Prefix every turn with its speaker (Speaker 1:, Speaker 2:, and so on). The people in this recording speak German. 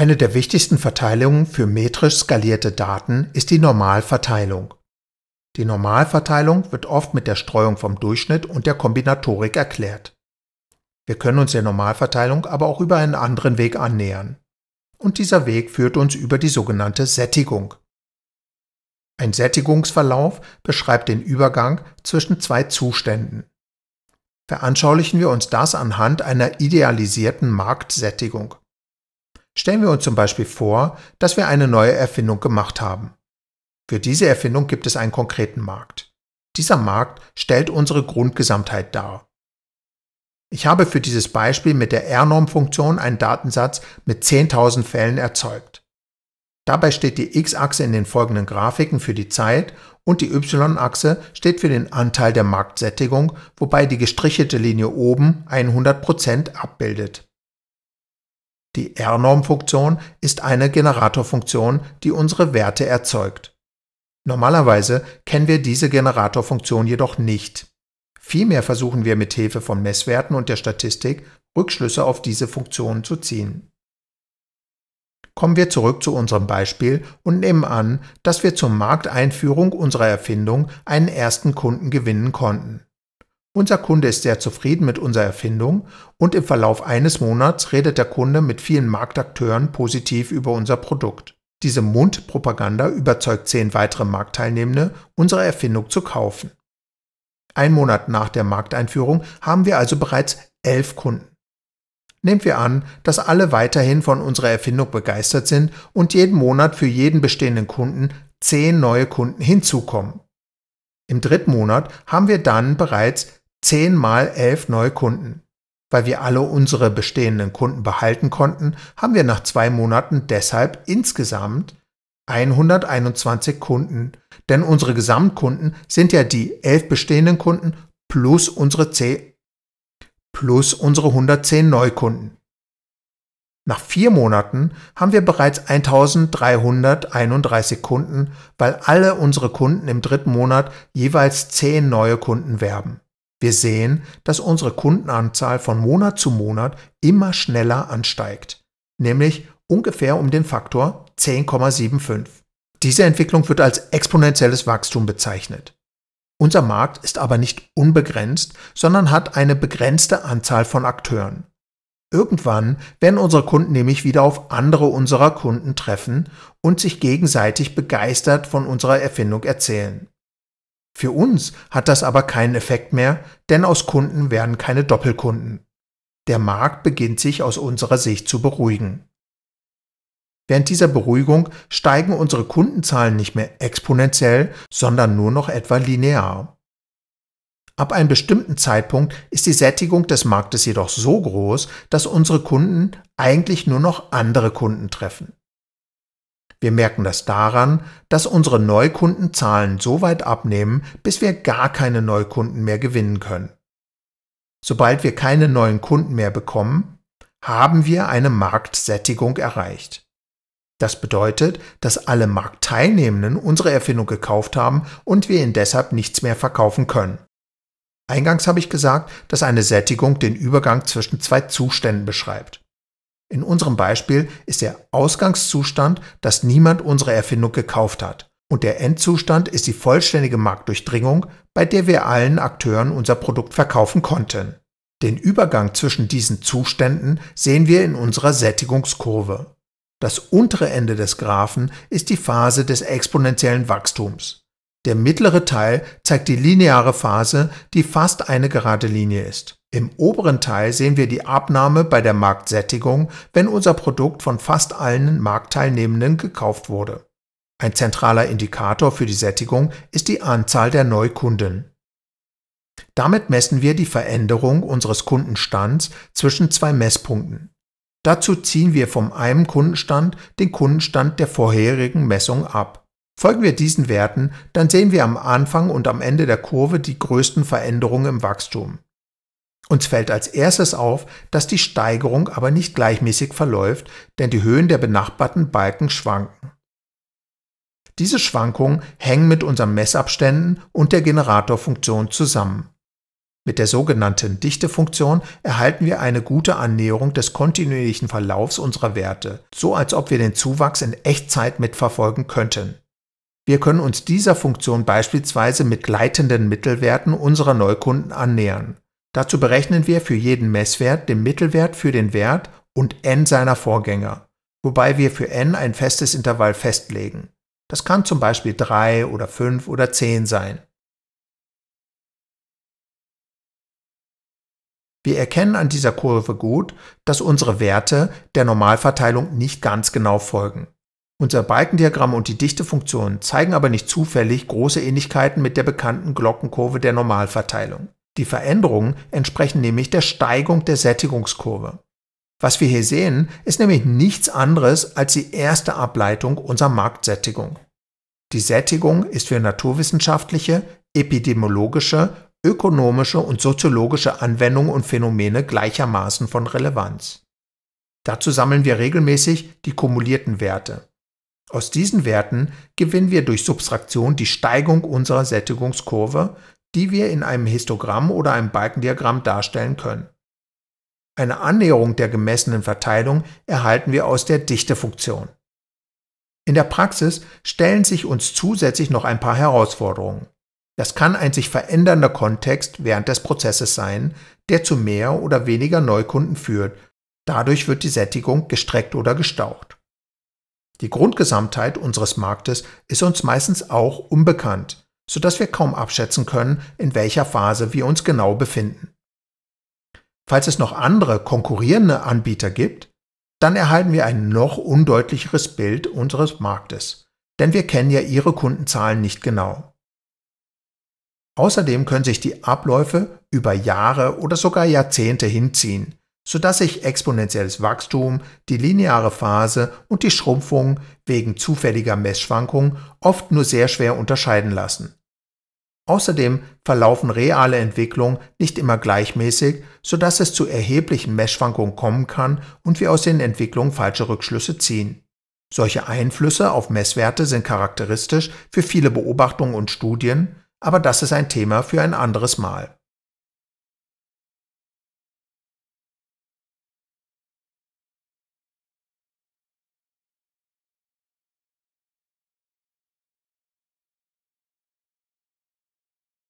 Speaker 1: Eine der wichtigsten Verteilungen für metrisch skalierte Daten ist die Normalverteilung. Die Normalverteilung wird oft mit der Streuung vom Durchschnitt und der Kombinatorik erklärt. Wir können uns der Normalverteilung aber auch über einen anderen Weg annähern. Und dieser Weg führt uns über die sogenannte Sättigung. Ein Sättigungsverlauf beschreibt den Übergang zwischen zwei Zuständen. Veranschaulichen wir uns das anhand einer idealisierten Marktsättigung. Stellen wir uns zum Beispiel vor, dass wir eine neue Erfindung gemacht haben. Für diese Erfindung gibt es einen konkreten Markt. Dieser Markt stellt unsere Grundgesamtheit dar. Ich habe für dieses Beispiel mit der R-Norm-Funktion einen Datensatz mit 10.000 Fällen erzeugt. Dabei steht die X-Achse in den folgenden Grafiken für die Zeit und die Y-Achse steht für den Anteil der Marktsättigung, wobei die gestrichelte Linie oben 100% abbildet. Die R-Norm-Funktion ist eine Generatorfunktion, die unsere Werte erzeugt. Normalerweise kennen wir diese Generatorfunktion jedoch nicht. Vielmehr versuchen wir mit Hilfe von Messwerten und der Statistik Rückschlüsse auf diese Funktion zu ziehen. Kommen wir zurück zu unserem Beispiel und nehmen an, dass wir zur Markteinführung unserer Erfindung einen ersten Kunden gewinnen konnten. Unser Kunde ist sehr zufrieden mit unserer Erfindung und im Verlauf eines Monats redet der Kunde mit vielen Marktakteuren positiv über unser Produkt. Diese Mundpropaganda überzeugt zehn weitere Marktteilnehmende, unsere Erfindung zu kaufen. Ein Monat nach der Markteinführung haben wir also bereits elf Kunden. Nehmen wir an, dass alle weiterhin von unserer Erfindung begeistert sind und jeden Monat für jeden bestehenden Kunden zehn neue Kunden hinzukommen. Im dritten Monat haben wir dann bereits 10 mal 11 neue Kunden. Weil wir alle unsere bestehenden Kunden behalten konnten, haben wir nach zwei Monaten deshalb insgesamt 121 Kunden. Denn unsere Gesamtkunden sind ja die 11 bestehenden Kunden plus unsere, 10, plus unsere 110 Neukunden. Nach vier Monaten haben wir bereits 1331 Kunden, weil alle unsere Kunden im dritten Monat jeweils 10 neue Kunden werben. Wir sehen, dass unsere Kundenanzahl von Monat zu Monat immer schneller ansteigt, nämlich ungefähr um den Faktor 10,75. Diese Entwicklung wird als exponentielles Wachstum bezeichnet. Unser Markt ist aber nicht unbegrenzt, sondern hat eine begrenzte Anzahl von Akteuren. Irgendwann werden unsere Kunden nämlich wieder auf andere unserer Kunden treffen und sich gegenseitig begeistert von unserer Erfindung erzählen. Für uns hat das aber keinen Effekt mehr, denn aus Kunden werden keine Doppelkunden. Der Markt beginnt sich aus unserer Sicht zu beruhigen. Während dieser Beruhigung steigen unsere Kundenzahlen nicht mehr exponentiell, sondern nur noch etwa linear. Ab einem bestimmten Zeitpunkt ist die Sättigung des Marktes jedoch so groß, dass unsere Kunden eigentlich nur noch andere Kunden treffen. Wir merken das daran, dass unsere Neukundenzahlen so weit abnehmen, bis wir gar keine Neukunden mehr gewinnen können. Sobald wir keine neuen Kunden mehr bekommen, haben wir eine Marktsättigung erreicht. Das bedeutet, dass alle Marktteilnehmenden unsere Erfindung gekauft haben und wir ihnen deshalb nichts mehr verkaufen können. Eingangs habe ich gesagt, dass eine Sättigung den Übergang zwischen zwei Zuständen beschreibt. In unserem Beispiel ist der Ausgangszustand, dass niemand unsere Erfindung gekauft hat. Und der Endzustand ist die vollständige Marktdurchdringung, bei der wir allen Akteuren unser Produkt verkaufen konnten. Den Übergang zwischen diesen Zuständen sehen wir in unserer Sättigungskurve. Das untere Ende des Graphen ist die Phase des exponentiellen Wachstums. Der mittlere Teil zeigt die lineare Phase, die fast eine gerade Linie ist. Im oberen Teil sehen wir die Abnahme bei der Marktsättigung, wenn unser Produkt von fast allen Marktteilnehmenden gekauft wurde. Ein zentraler Indikator für die Sättigung ist die Anzahl der Neukunden. Damit messen wir die Veränderung unseres Kundenstands zwischen zwei Messpunkten. Dazu ziehen wir vom einem Kundenstand den Kundenstand der vorherigen Messung ab. Folgen wir diesen Werten, dann sehen wir am Anfang und am Ende der Kurve die größten Veränderungen im Wachstum. Uns fällt als erstes auf, dass die Steigerung aber nicht gleichmäßig verläuft, denn die Höhen der benachbarten Balken schwanken. Diese Schwankungen hängen mit unseren Messabständen und der Generatorfunktion zusammen. Mit der sogenannten Dichtefunktion erhalten wir eine gute Annäherung des kontinuierlichen Verlaufs unserer Werte, so als ob wir den Zuwachs in Echtzeit mitverfolgen könnten. Wir können uns dieser Funktion beispielsweise mit gleitenden Mittelwerten unserer Neukunden annähern. Dazu berechnen wir für jeden Messwert den Mittelwert für den Wert und n seiner Vorgänger, wobei wir für n ein festes Intervall festlegen. Das kann zum Beispiel 3 oder 5 oder 10 sein. Wir erkennen an dieser Kurve gut, dass unsere Werte der Normalverteilung nicht ganz genau folgen. Unser Balkendiagramm und die Dichtefunktion zeigen aber nicht zufällig große Ähnlichkeiten mit der bekannten Glockenkurve der Normalverteilung. Die Veränderungen entsprechen nämlich der Steigung der Sättigungskurve. Was wir hier sehen, ist nämlich nichts anderes als die erste Ableitung unserer Marktsättigung. Die Sättigung ist für naturwissenschaftliche, epidemiologische, ökonomische und soziologische Anwendungen und Phänomene gleichermaßen von Relevanz. Dazu sammeln wir regelmäßig die kumulierten Werte. Aus diesen Werten gewinnen wir durch Subtraktion die Steigung unserer Sättigungskurve, die wir in einem Histogramm oder einem Balkendiagramm darstellen können. Eine Annäherung der gemessenen Verteilung erhalten wir aus der Dichtefunktion. In der Praxis stellen sich uns zusätzlich noch ein paar Herausforderungen. Das kann ein sich verändernder Kontext während des Prozesses sein, der zu mehr oder weniger Neukunden führt. Dadurch wird die Sättigung gestreckt oder gestaucht. Die Grundgesamtheit unseres Marktes ist uns meistens auch unbekannt sodass wir kaum abschätzen können, in welcher Phase wir uns genau befinden. Falls es noch andere konkurrierende Anbieter gibt, dann erhalten wir ein noch undeutlicheres Bild unseres Marktes, denn wir kennen ja ihre Kundenzahlen nicht genau. Außerdem können sich die Abläufe über Jahre oder sogar Jahrzehnte hinziehen, sodass sich exponentielles Wachstum, die lineare Phase und die Schrumpfung wegen zufälliger Messschwankungen oft nur sehr schwer unterscheiden lassen. Außerdem verlaufen reale Entwicklungen nicht immer gleichmäßig, so dass es zu erheblichen Messschwankungen kommen kann und wir aus den Entwicklungen falsche Rückschlüsse ziehen. Solche Einflüsse auf Messwerte sind charakteristisch für viele Beobachtungen und Studien, aber das ist ein Thema für ein anderes Mal.